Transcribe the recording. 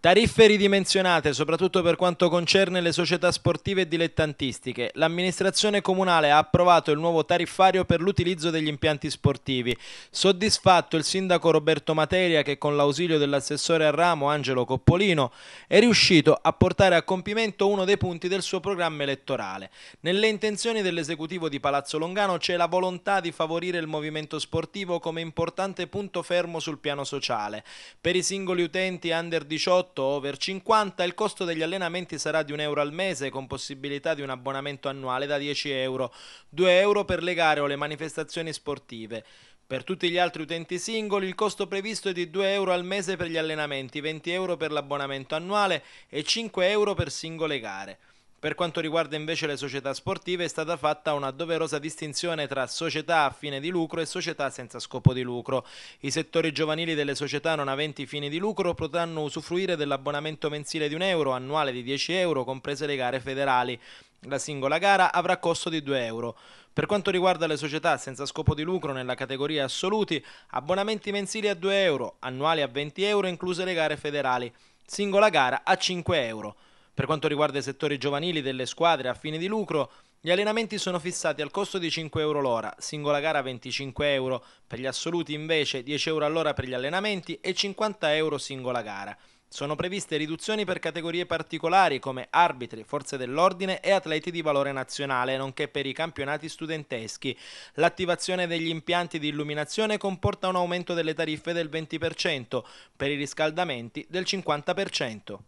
Tariffe ridimensionate soprattutto per quanto concerne le società sportive e dilettantistiche. L'amministrazione comunale ha approvato il nuovo tariffario per l'utilizzo degli impianti sportivi. Soddisfatto il sindaco Roberto Materia che con l'ausilio dell'assessore a ramo Angelo Coppolino è riuscito a portare a compimento uno dei punti del suo programma elettorale. Nelle intenzioni dell'esecutivo di Palazzo Longano c'è la volontà di favorire il movimento sportivo come importante punto fermo sul piano sociale. Per i singoli utenti under 18 48 over 50, il costo degli allenamenti sarà di 1 euro al mese con possibilità di un abbonamento annuale da 10 euro, 2 euro per le gare o le manifestazioni sportive. Per tutti gli altri utenti singoli il costo previsto è di 2 euro al mese per gli allenamenti, 20 euro per l'abbonamento annuale e 5 euro per singole gare. Per quanto riguarda invece le società sportive è stata fatta una doverosa distinzione tra società a fine di lucro e società senza scopo di lucro. I settori giovanili delle società non aventi fini di lucro potranno usufruire dell'abbonamento mensile di un euro, annuale di 10 euro, comprese le gare federali. La singola gara avrà costo di 2 euro. Per quanto riguarda le società senza scopo di lucro nella categoria assoluti, abbonamenti mensili a 2 euro, annuali a 20 euro, incluse le gare federali. Singola gara a 5 euro. Per quanto riguarda i settori giovanili delle squadre a fine di lucro, gli allenamenti sono fissati al costo di 5 euro l'ora, singola gara 25 euro, per gli assoluti invece 10 euro all'ora per gli allenamenti e 50 euro singola gara. Sono previste riduzioni per categorie particolari come arbitri, forze dell'ordine e atleti di valore nazionale, nonché per i campionati studenteschi. L'attivazione degli impianti di illuminazione comporta un aumento delle tariffe del 20%, per i riscaldamenti del 50%.